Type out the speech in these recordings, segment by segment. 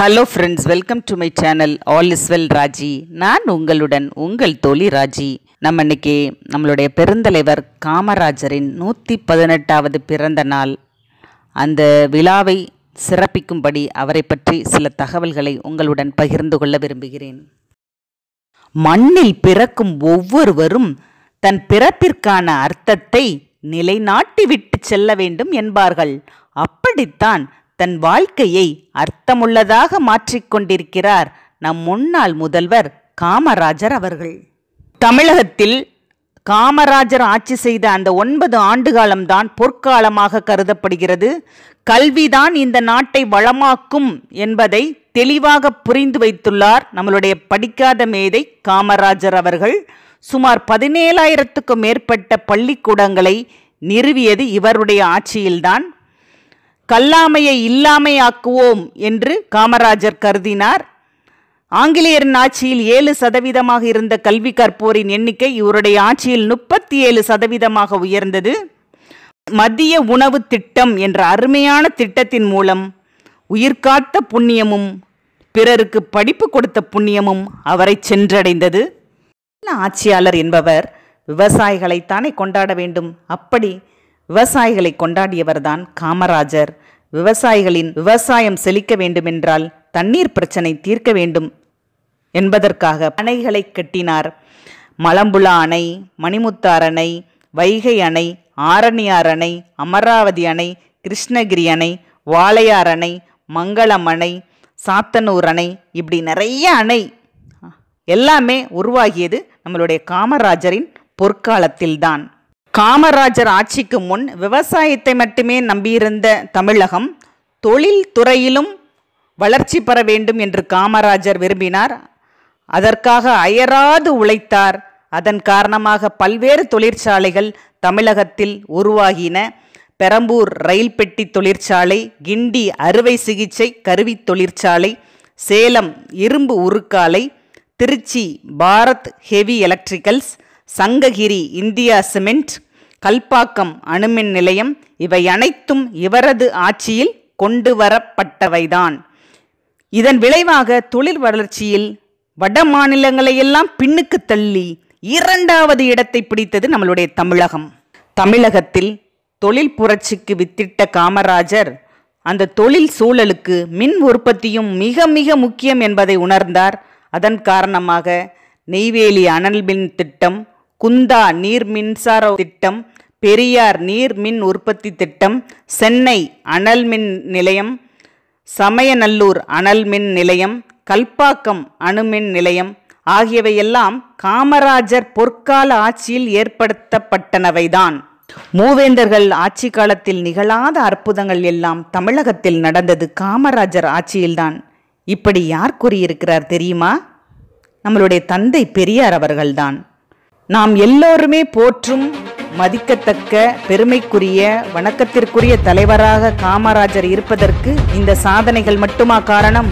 hello friends welcome to my channel all is well Raji நான் உங்களுடன் உங்கள் தோழி ராஜி நம்ம இன்னைக்கு நம்மளுடைய பெருந்தலைவர் காமராஜரின் நூற்றி பதினெட்டாவது பிறந்த நாள் அந்த விழாவை சிறப்பிக்கும்படி அவரை பற்றி சில தகவல்களை உங்களுடன் பகிர்ந்து கொள்ள விரும்புகிறேன் மண்ணில் பிறக்கும் ஒவ்வொருவரும் தன் பிறப்பிற்கான அர்த்தத்தை நிலைநாட்டி விட்டு செல்ல வேண்டும் என்பார்கள் அப்படித்தான் தன் வாழ்க்கையை அர்த்தமுள்ளதாக மாற்றிக்கொண்டிருக்கிறார் நம் முன்னாள் முதல்வர் காமராஜர் அவர்கள் தமிழகத்தில் காமராஜர் ஆட்சி செய்த அந்த ஒன்பது ஆண்டு காலம்தான் பொற்காலமாக கருதப்படுகிறது கல்விதான் இந்த நாட்டை வளமாக்கும் என்பதை தெளிவாக புரிந்து வைத்துள்ளார் நம்மளுடைய படிக்காத மேதை காமராஜர் அவர்கள் சுமார் பதினேழாயிரத்துக்கும் மேற்பட்ட பள்ளிக்கூடங்களை நிறுவியது இவருடைய ஆட்சியில்தான் கல்லாமையை இல்லாமையாக்குவோம் என்று காமராஜர் கருதினார் ஆங்கிலேயரின் ஆட்சியில் ஏழு சதவீதமாக இருந்த கல்வி கற்போரின் எண்ணிக்கை இவருடைய ஆட்சியில் முப்பத்தி ஏழு சதவீதமாக உயர்ந்தது மதிய உணவு திட்டம் என்ற அருமையான திட்டத்தின் மூலம் உயிர்காத்த புண்ணியமும் பிறருக்கு படிப்பு கொடுத்த புண்ணியமும் அவரை சென்றடைந்தது ஆட்சியாளர் என்பவர் விவசாயிகளைத்தானே கொண்டாட வேண்டும் அப்படி விவசாயிகளை கொண்டாடியவர்தான் காமராஜர் விவசாயிகளின் விவசாயம் செழிக்க வேண்டுமென்றால் தண்ணீர் பிரச்சனை தீர்க்க வேண்டும் என்பதற்காக அணைகளை கட்டினார் மலம்புலா அணை மணிமுத்தார் அணை வைகை அணை ஆரணியார் அணை அமராவதி அணை கிருஷ்ணகிரி அணை வாளையார் அணை மங்களம் அணை சாத்தனூர் அணை இப்படி நிறைய அணை எல்லாமே உருவாகியது நம்மளுடைய காமராஜரின் பொற்காலத்தில்தான் காமராஜர் ஆட்சிக்கு முன் விவசாயத்தை மட்டுமே நம்பியிருந்த தமிழகம் தொழில் துறையிலும் வளர்ச்சி பெற வேண்டும் என்று காமராஜர் விரும்பினார் அதற்காக அயராது உழைத்தார் அதன் காரணமாக பல்வேறு தொழிற்சாலைகள் தமிழகத்தில் உருவாகின பெரம்பூர் ரயில் பெட்டி தொழிற்சாலை கிண்டி அறுவை சிகிச்சை கருவி தொழிற்சாலை சேலம் இரும்பு உருக்காலை Tiruchi Bharat heavy electricals Sankagiri India cement Kalpakkam அணுமின் நிலையம் இவை அனைத்தும் இவரது ஆட்சியில் கொண்டு வரப்பட்டவைதான் இதன் விளைவாக தொழில் வளர்ச்சியில் வட மாநிலங்களையெல்லாம் பின்னுக்கு தள்ளி இரண்டாவது இடத்தை பிடித்தது நம்மளுடைய தமிழகம் தமிழகத்தில் தொழில் புரட்சிக்கு வித்திட்ட காமராஜர் அந்த தொழில் சூழலுக்கு மின் உற்பத்தியும் மிக மிக முக்கியம் என்பதை உணர்ந்தார் அதன் காரணமாக நெய்வேலி அனல் மின் திட்டம் குந்தா நீர் மின்சார திட்டம் பெரியார் நீர் மின் உற்பத்தி திட்டம் சென்னை அனல் மின் நிலையம் சமயநல்லூர் அனல் மின் நிலையம் கல்பாக்கம் அணுமின் நிலையம் ஆகியவையெல்லாம் காமராஜர் பொற்கால ஆட்சியில் ஏற்படுத்தப்பட்டனவைதான் மூவேந்தர்கள் ஆட்சி காலத்தில் நிகழாத அற்புதங்கள் எல்லாம் தமிழகத்தில் நடந்தது காமராஜர் ஆட்சியில்தான் இப்படி யார் கூறியிருக்கிறார் தெரியுமா நம்மளுடைய தந்தை பெரியார் அவர்கள்தான் நாம் எல்லோருமே போற்றும் மதிக்கத்தக்க பெருமைக்குரிய வணக்கத்திற்குரிய தலைவராக காமராஜர் இருப்பதற்கு இந்த சாதனைகள் மட்டுமா காரணம்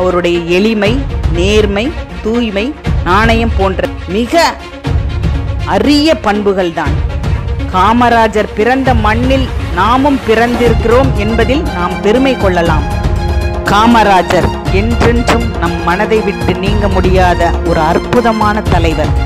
அவருடைய எளிமை நேர்மை தூய்மை நாணயம் போன்ற மிக அரிய பண்புகள் தான் காமராஜர் பிறந்த மண்ணில் நாமும் பிறந்திருக்கிறோம் என்பதில் நாம் பெருமை கொள்ளலாம் காமராஜர் என்றென்றும் நம் மனதை விட்டு நீங்க முடியாத ஒரு அற்புதமான தலைவர்